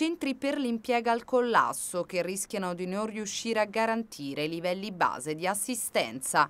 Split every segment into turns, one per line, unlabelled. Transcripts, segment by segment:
centri per l'impiego al collasso che rischiano di non riuscire a garantire i livelli base di assistenza.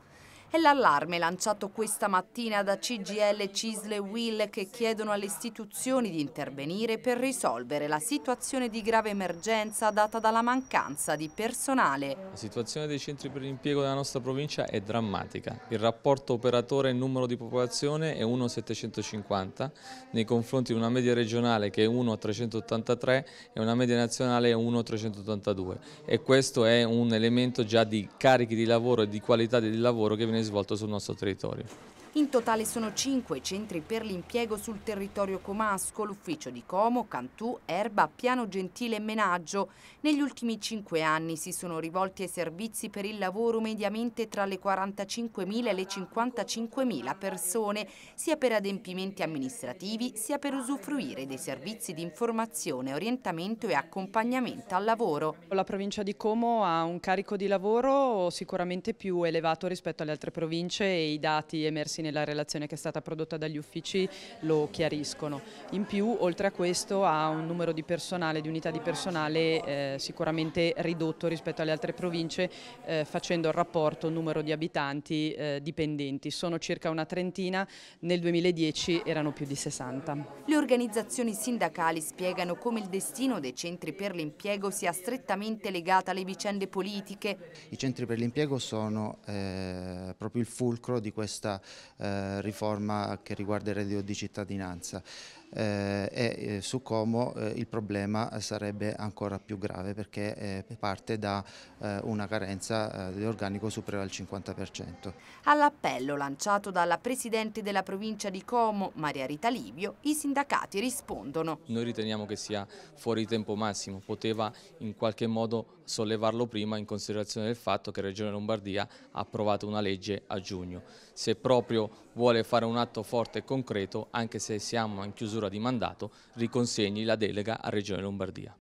È l'allarme lanciato questa mattina da CGL, Cisle e Will che chiedono alle istituzioni di intervenire per risolvere la situazione di grave emergenza data dalla mancanza di personale. La
situazione dei centri per l'impiego della nostra provincia è drammatica. Il rapporto operatore numero di popolazione è 1,750 nei confronti di una media regionale che è 1,383 e una media nazionale 1,382 e questo è un elemento già di carichi di lavoro e di qualità del lavoro che viene viene svolto sul nostro territorio.
In totale sono cinque centri per l'impiego sul territorio comasco, l'ufficio di Como, Cantù, Erba, Piano Gentile e Menaggio. Negli ultimi cinque anni si sono rivolti ai servizi per il lavoro mediamente tra le 45.000 e le 55.000 persone, sia per adempimenti amministrativi, sia per usufruire dei servizi di informazione, orientamento e accompagnamento al lavoro. La provincia di Como ha un
carico di lavoro sicuramente più elevato rispetto alle altre province e i dati emersi contenuti nella relazione che è stata prodotta dagli uffici lo chiariscono. In più, oltre a questo, ha un numero di personale, di unità di personale eh, sicuramente ridotto rispetto alle altre province, eh, facendo il rapporto numero di abitanti eh, dipendenti. Sono circa una trentina, nel 2010 erano più di 60.
Le organizzazioni sindacali spiegano come il destino dei centri per l'impiego sia strettamente legato alle vicende politiche.
I centri per l'impiego sono eh, proprio il fulcro di questa eh, riforma che riguarda il reddito di cittadinanza eh, e eh, su Como eh, il problema sarebbe ancora più grave perché eh, parte da eh, una carenza di organico superiore al 50%.
All'appello lanciato dalla Presidente della provincia di Como, Maria Rita Livio, i sindacati rispondono.
Noi
riteniamo che sia fuori tempo massimo, poteva in qualche modo sollevarlo prima in considerazione del fatto che Regione Lombardia ha approvato una legge a giugno. Se proprio vuole fare un atto forte e concreto, anche se siamo in chiusura chiusura di mandato riconsegni la delega a Regione Lombardia.